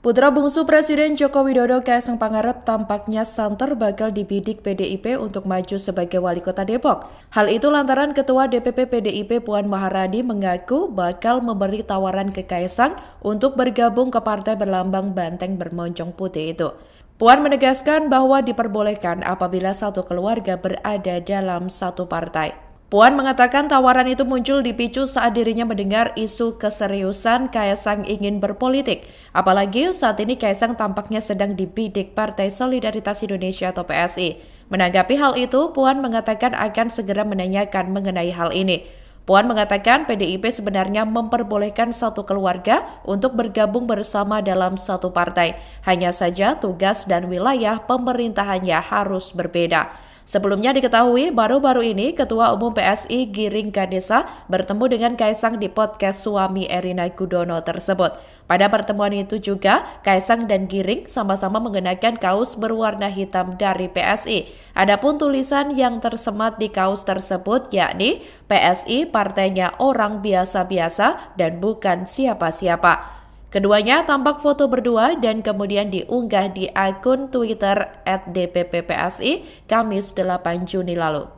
Putra bungsu Presiden Joko Widodo Kaisang Pangarep tampaknya santer bakal dibidik PDIP untuk maju sebagai wali kota Depok. Hal itu lantaran Ketua DPP PDIP Puan Maharani mengaku bakal memberi tawaran ke Kaisang untuk bergabung ke partai berlambang banteng bermoncong putih itu. Puan menegaskan bahwa diperbolehkan apabila satu keluarga berada dalam satu partai. Puan mengatakan tawaran itu muncul dipicu saat dirinya mendengar isu keseriusan Kaisang ingin berpolitik. Apalagi saat ini Kaisang tampaknya sedang dibidik Partai Solidaritas Indonesia atau PSI. Menanggapi hal itu, Puan mengatakan akan segera menanyakan mengenai hal ini. Puan mengatakan PDIP sebenarnya memperbolehkan satu keluarga untuk bergabung bersama dalam satu partai. Hanya saja tugas dan wilayah pemerintahannya harus berbeda. Sebelumnya diketahui, baru-baru ini Ketua Umum PSI Giring Ganesa bertemu dengan Kaisang di podcast suami Erina Gudono tersebut. Pada pertemuan itu juga, Kaisang dan Giring sama-sama mengenakan kaos berwarna hitam dari PSI. Adapun tulisan yang tersemat di kaos tersebut yakni PSI partainya orang biasa-biasa dan bukan siapa-siapa. Keduanya tampak foto berdua dan kemudian diunggah di akun Twitter @dpppsi Kamis 8 Juni lalu.